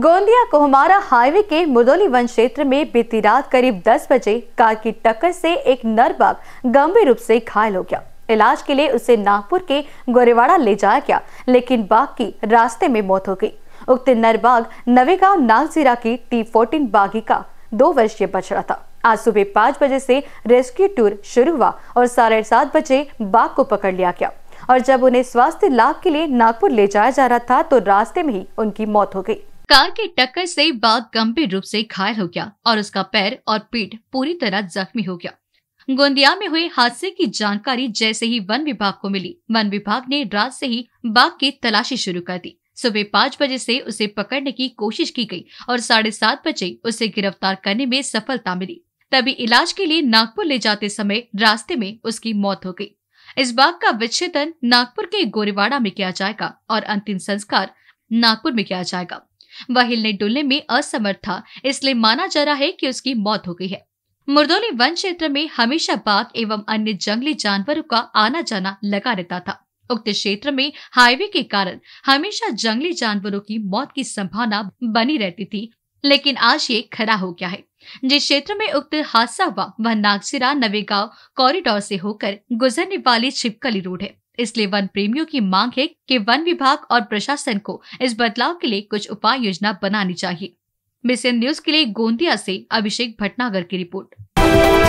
Gondia कोहमारा highway के मुदोली one क्षेत्र में बीती रात करीब 10 बजे कार की टक्कर से एक नरबाग गंभीर रूप से घायल हो गया इलाज के लिए उसे नागपुर के गोरेवाड़ा ले जाया गया लेकिन बाघ की रास्ते में मौत हो गई उक्त नरबाग नवेगांव नागजीरा की टी फोर्टीन बागी का दो वर्षीय बछड़ा था आज सुबह पाँच बजे से रेस्क्यू टूर शुरू हुआ और साढ़े सात बजे बाघ को पकड़ लिया गया और जब उन्हें स्वास्थ्य लाभ के लिए नागपुर ले जाया जा रहा था तो रास्ते में ही उनकी मौत हो गई कार की टक्कर से बाघ गंभीर रूप से घायल हो गया और उसका पैर और पीठ पूरी तरह जख्मी हो गया गोंदिया में हुए हादसे की जानकारी जैसे ही वन विभाग को मिली वन विभाग ने रात से ही बाघ की तलाशी शुरू कर दी सुबह पाँच बजे से उसे पकड़ने की कोशिश की गई और साढ़े सात बजे उसे गिरफ्तार करने में सफलता मिली तभी इलाज के लिए नागपुर ले जाते समय रास्ते में उसकी मौत हो गई इस बाघ का विच्छेदन नागपुर के गोरेवाड़ा में किया जाएगा और अंतिम संस्कार नागपुर में किया जाएगा वह हिलने डुलने में असमर्थ था इसलिए माना जा रहा है कि उसकी मौत हो गई है मुर्दोली वन क्षेत्र में हमेशा बाघ एवं अन्य जंगली जानवरों का आना जाना लगा रहता था उक्त क्षेत्र में हाईवे के कारण हमेशा जंगली जानवरों की मौत की संभावना बनी रहती थी लेकिन आज ये खड़ा हो गया है जिस क्षेत्र में उक्त हादसा हुआ वह नागसिरा नवेगा कॉरिडोर से होकर गुजरने वाली छिपकली रोड है इसलिए वन प्रेमियों की मांग है कि वन विभाग और प्रशासन को इस बदलाव के लिए कुछ उपाय योजना बनानी चाहिए मिशन न्यूज के लिए गोंदिया से अभिषेक भटनागर की रिपोर्ट